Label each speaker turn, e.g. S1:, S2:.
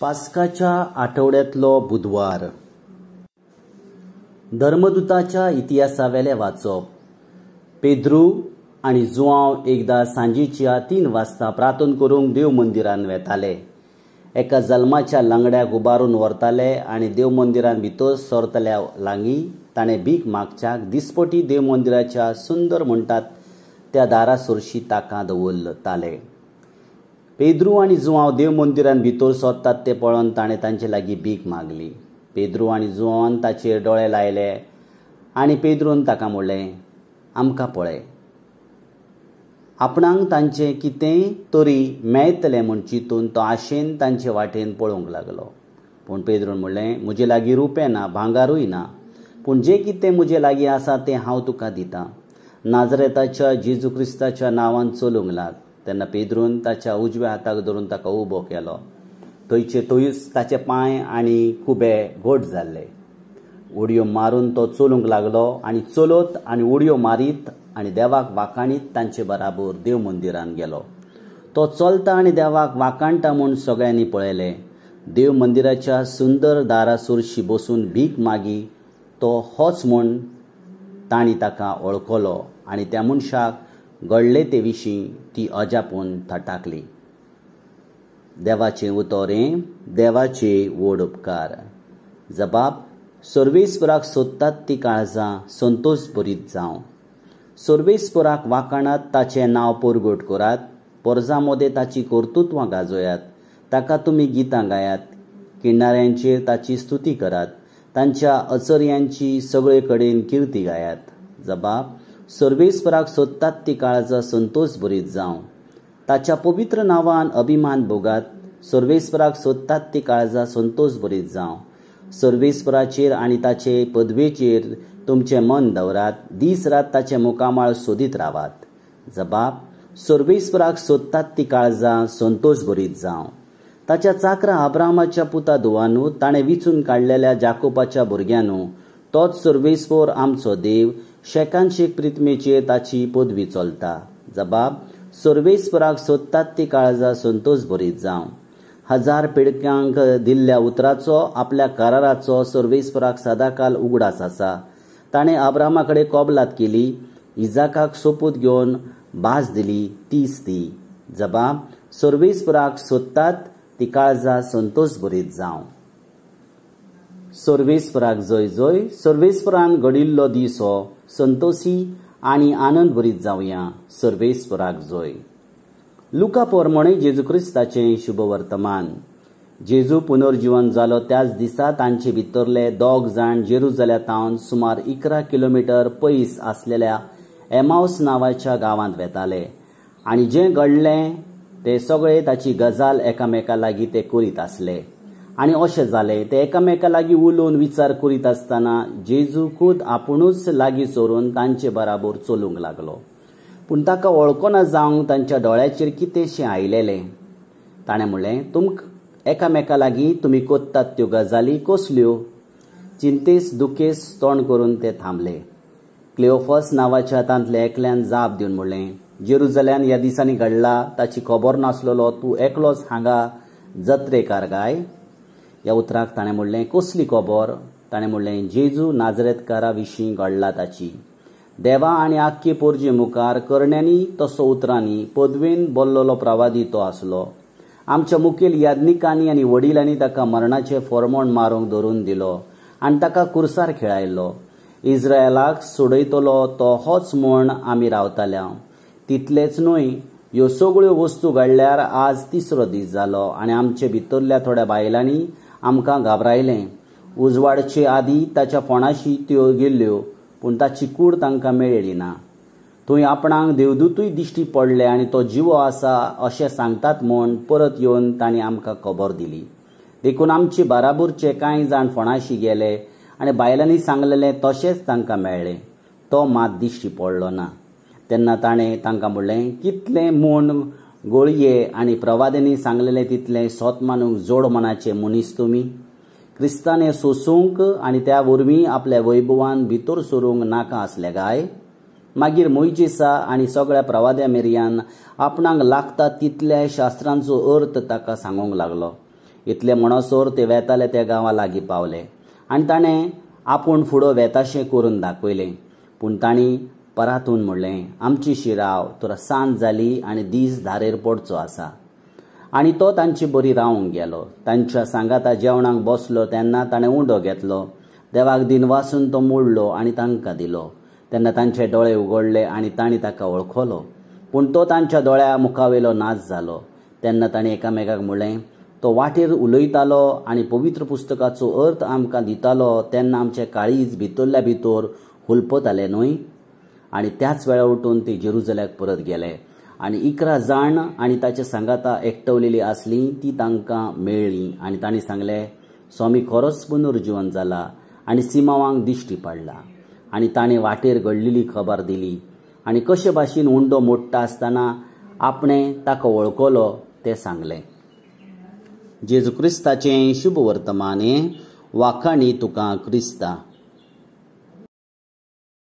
S1: पास्काच्या आठवड्यांतलो बुधवार धर्मदूताच्या इतिहासावेले वाचप पेद्रू आणि जुवांव एकदा सांजीच्या तीन वाजता प्रार्थन करूंक देव मंदिरान वेताले एका जल्माच्या लांगड्याक उबारून व्हरताले आणि देव मंदिरान भितर सरतल्या लागी ताणें भीक मागच्याक दिसपटी देव मंदिराच्या सुंदर म्हणटात त्या दारा सोरशी ताका दवरताले पेद्रू आणि जुआव देव मंदिरान भितर सोदतात ते पळोवन ताणें तांचे लागीं भीक मागली पेद्रू आनी जुआवान ताचेर दोळे लायले आनी पेद्रून ताका म्हणलें आमकां पळय आपणांक तांचें कितेंय तरी मेळतलें म्हूण चिंतून तो आशेन तांचे वाटेन पळोवंक लागलो पूण पेद्रून म्हणलें म्हजे लागीं रुपें ना भांगारूय ना पूण जें कितें म्हजे लागीं आसा तें हांव तुका दितां नाजरेताच्या जेजू क्रिस्ताच्या नांवान चलूंक लाग तेन्ना पेदरून ताच्या उजव्या हाताक धरून ताका उबो केलो थंयचे थंयच ताचे पांय आनी खुबे घोट जाल्ले उडयो मारून तो चलूंक लागलो आनी चलत आनी उडयो मारीत आनी देवाक वाकाणीत तांचे बराबर देव मंदिरान गेलो तो चलता आनी देवाक वाकाणटा म्हूण सगळ्यांनी पळयलें देव मंदिराच्या सुंदर दारासुरशी बसून भीक मागी तो होच म्हूण तांणी ताका ओळखलो आनी त्या मनशाक घडले ते विशीं ती अजापून थटाकली देवाचें उतोरे देवाचे व्हड उपकार जबाब सोर्वेस्पुराक सोदतात ती काळजां संतोष पुरीत जावं सोर्वेस्पुराक वाकणात ताचें नांव पोरगोट करात पोरजां मोदें ताची कर्तुत्वां गाजोयात ताका तुमी गितां गायात किणाऱ्यांचेर ताची स्तुती करात तांच्या अचर्यांची सगळे कडेन किर्ती गायात जबाब सर्वेस्वराक सोदतात ती काळजा संतोष बरीत जावं ताच्या पवित्र नावान अभिमान भोगात सर्वेस्वराक सोदतात ती काळजा संतोष बरीत जावं सर्वेश्वराचेर आणि ताचे पदवेचेर तुमचे मन दवरात दीस रात ताचे मुकामाळ सोदीत रावात जबाब सर्वेस्वराक सोदतात ती काळजा संतोष भरीत जावं ताच्या चाकरा आब्रामाच्या पुता धुवानू ताणें विचून काडलेल्या जाकोबाच्या भुरग्यांनू तोच सर्वेस्वर आमचो देव शेकांशीक प्रितमेचे ताची पदवी चलता जबाब सर्वेस्पराक सोदतात ती काळजा संतोष भरीत जावं हजार पिडक्यांक दिल्ल्या उतराचो आपल्या कराराचो सर्वेस्पराक सदाकाल उगडास आसा ताणें आब्रामा कडेन कोबलात केली इजाकाक सोपूत घेवन भास दिली तीस ती जबाब सर्वेस्पराक सोदतात ती काळजा संतोष भरीत जावं सर्वेस्वराक जय जय सर्वेस्वरान घडिल्लो दीस हो संतोशी आणि आनंद भरीत जाऊया सर्वेस्वराक जय लुका पोरमणे जेजू क्रिस्ताचें शुभ वर्तमान जेजू पुनर्जीवन जालो त्याच दिसा तांचे भितरले दोग जाण तावन सुमार इकरा किलोमीटर पैस आसलेल्या एमाउस नावाच्या गावात वेताले आणि जे घडले ते सगळे ताची गजाल एकामेका लागी ते करीत असले आणि अशें झाले ते एकामेका लागी उलोवन विचार करीत आसतना खुद आपुणूच लागी चोरून तांचे बराबर चलूंक लागलो पूण ताका वळखना जावंक तांच्या दोळ्याचेर कितेंशें आयलेलें ताणें म्हणलें तुमकां एकामेका लागीं तुमी कोत्तात त्यो गजाली कसल्यो चिंतेस दुखेस तोंड करून ते थांबले क्लिओफस नावाच्या हातांतल्या एकल्यान जाप दिवन म्हणलें जेरुजल्यान ह्या दिसांनी घडला ताची खबर नासलेलो तूं एकलोच हांगा जत्रेकार गाय ह्या उतराक ताणें म्हणलें कसली कोबर ताणें म्हणलें जेजू नाजरेतकारा विशीं घडला ताची देवा आनी आख्खी पोरजे मुखार करण्यांनी तसो उतरांनी पदवेन बोल्लोलो प्रवादी तो आसलो आमच्या मुखेल याज्ञिकांनी आनी वडिलांनी ताका मरणाचें फॉर्मोण मारूंक धरून दिलो आनी ताका कुर्सार खेळायलो इज्रायलाक सोडयतलो तो होच म्हण आमी रावताल्या तितलेच न्हय ह्यो सगळ्यो वस्तू घडल्यार आज तिसरो दीस जालो आनी आमचे भितरल्या थोड्या बायलांनी आमकां घाबरायलें उजवाडचे आदी ताच्या फोंडाशी त्यो गेल्ल्यो पूण ताची कूड तांकां मेळ्ळी ना थंय आपणाक देवदूतूय दिश्टी पडले आनी तो जिवो आसा अशें सांगतात म्हूण परत येवन तांणी आमकां खबर दिली देखून आमचे बाराबूरचे कांय जाण फोंडाशी गेले आनी बायलांनी सांगलेलें तशेंच तांकां मेळ्ळें तो मात दिश्टी पडलो ना तेन्ना ताणें तांकां म्हणलें कितलें म्हूण गोळये आणि प्रवादेनी सांगलेले तितले मानूक जोड मनाचे मनीस तुम्ही क्रिस्ताने सोसूंक आणि त्या वरवीं आपल्या वैभवान भितर सरूंक नाका असले गाय मागीर मोयजिसा आणि सगळ्या प्रवाद्या मेरयान आपणाक लागता तितल्या शास्त्रांचो अर्थ ताका सांगूंक लागलो इतले म्हणसर ते वेताले त्या गावा लागीं पावले आनी ताणें आपूण फुडो वेताशें करून दाखयलें पूण तांणी परातून म्हणलें आमची शिराव तुला सांज जाली आणि दीस धारेर पडचो असा आणि तो तांची बरी रावूंक गेलो तांच्या सांगाता जेवणाक बसलो तेन्ना ताणें उंडो घेतलो देवाक वासून तो मोडलो आणि तांकां दिलो तेन्ना तांचे दोळे उगडले आणि ताणी ताका वळखलो पूण तो तांच्या दोळ्या मुखावेलो नाच जालो तेन्ना ताणें एकामेकाक म्हणलें तो वाटेर उलयतालो आनी पवित्र पुस्तकाचो अर्थ आमकां दितालो तेन्ना आमचे काळीज भितरल्या भितर हुलपताले न्हय आणि त्याच वेळा उठून ते जेरुजल्याक परत गेले आणि इकरा जाण आणि ताच्या सांगाता एकटवलेली असली ती तांकां मेळ्ळी आणि ताणी सांगले स्वामी खरोच पुनर्जीवन जाला आणि सिमावांक दिश्टी पाडला आणि ताणें वाटेर घडलेली खबर दिली आणि कशे भाशेन उंडो मोडटा आसतना आपणे ताका वळखलो ते सांगले जेजू क्रिस्ताचे शुभ वर्तमाने वाखाणी तुका क्रिस्ता